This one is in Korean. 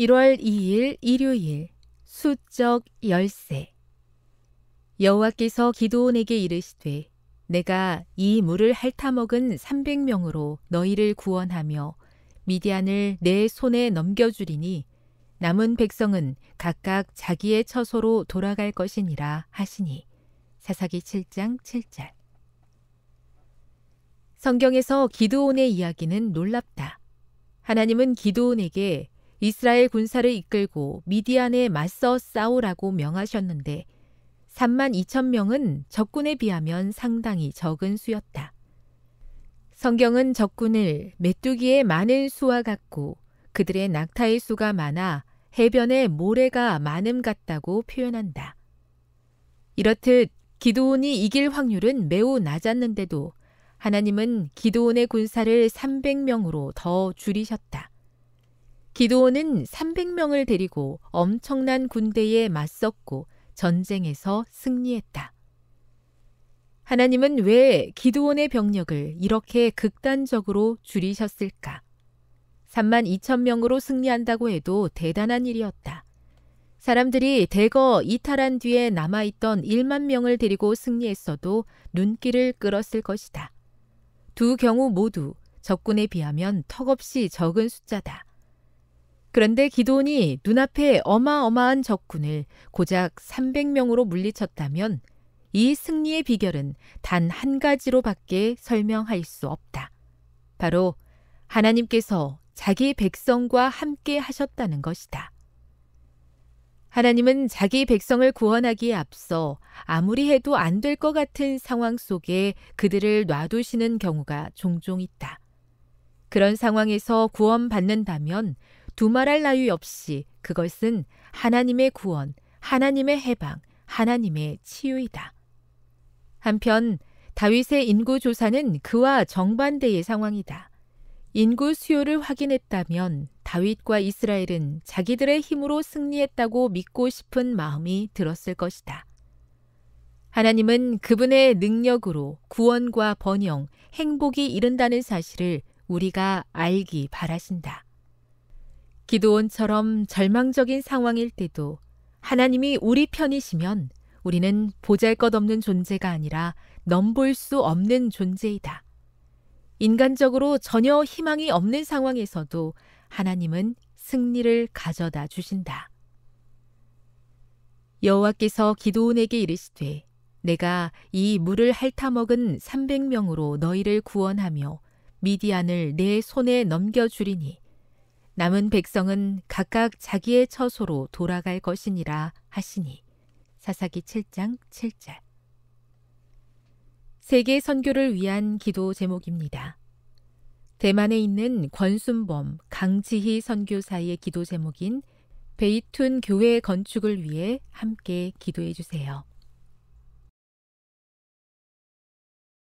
1월 2일 일요일 수적 열세 여호와께서 기도원에게 이르시되 내가 이 물을 핥아먹은 300명으로 너희를 구원하며 미디안을 내 손에 넘겨주리니 남은 백성은 각각 자기의 처소로 돌아갈 것이니라 하시니 사사기 7장 7절 성경에서 기도온의 이야기는 놀랍다. 하나님은 기도온에게 이스라엘 군사를 이끌고 미디안에 맞서 싸우라고 명하셨는데 3만 2천 명은 적군에 비하면 상당히 적은 수였다. 성경은 적군을 메뚜기의 많은 수와 같고 그들의 낙타의 수가 많아 해변에 모래가 많음 같다고 표현한다. 이렇듯 기도온이 이길 확률은 매우 낮았는데도 하나님은 기도온의 군사를 300명으로 더 줄이셨다. 기도원은 300명을 데리고 엄청난 군대에 맞섰고 전쟁에서 승리했다. 하나님은 왜 기도원의 병력을 이렇게 극단적으로 줄이셨을까? 3만 2천 명으로 승리한다고 해도 대단한 일이었다. 사람들이 대거 이탈한 뒤에 남아있던 1만 명을 데리고 승리했어도 눈길을 끌었을 것이다. 두 경우 모두 적군에 비하면 턱없이 적은 숫자다. 그런데 기돈이 눈앞에 어마어마한 적군을 고작 300명으로 물리쳤다면 이 승리의 비결은 단 한 가지로 밖에 설명할 수 없다. 바로 하나님께서 자기 백성과 함께 하셨다는 것이다. 하나님은 자기 백성을 구원하기에 앞서 아무리 해도 안 될 것 같은 상황 속에 그들을 놔두시는 경우가 종종 있다. 그런 상황에서 구원받는다면 두말할 나위 없이 그것은 하나님의 구원, 하나님의 해방, 하나님의 치유이다. 한편 다윗의 인구 조사는 그와 정반대의 상황이다. 인구 수요를 확인했다면 다윗과 이스라엘은 자기들의 힘으로 승리했다고 믿고 싶은 마음이 들었을 것이다. 하나님은 그분의 능력으로 구원과 번영, 행복이 이른다는 사실을 우리가 알기 바라신다. 기도원처럼 절망적인 상황일 때도 하나님이 우리 편이시면 우리는 보잘 것 없는 존재가 아니라 넘볼 수 없는 존재이다. 인간적으로 전혀 희망이 없는 상황에서도 하나님은 승리를 가져다 주신다. 여호와께서 기도원에게 이르시되 내가 이 물을 핥아먹은 300명으로 너희를 구원하며 미디안을 내 손에 넘겨주리니 남은 백성은 각각 자기의 처소로 돌아갈 것이니라 하시니 사사기 7장 7절 세계 선교를 위한 기도 제목입니다. 대만에 있는 권순범, 강지희 선교사의 기도 제목인 베이툰 교회 건축을 위해 함께 기도해 주세요.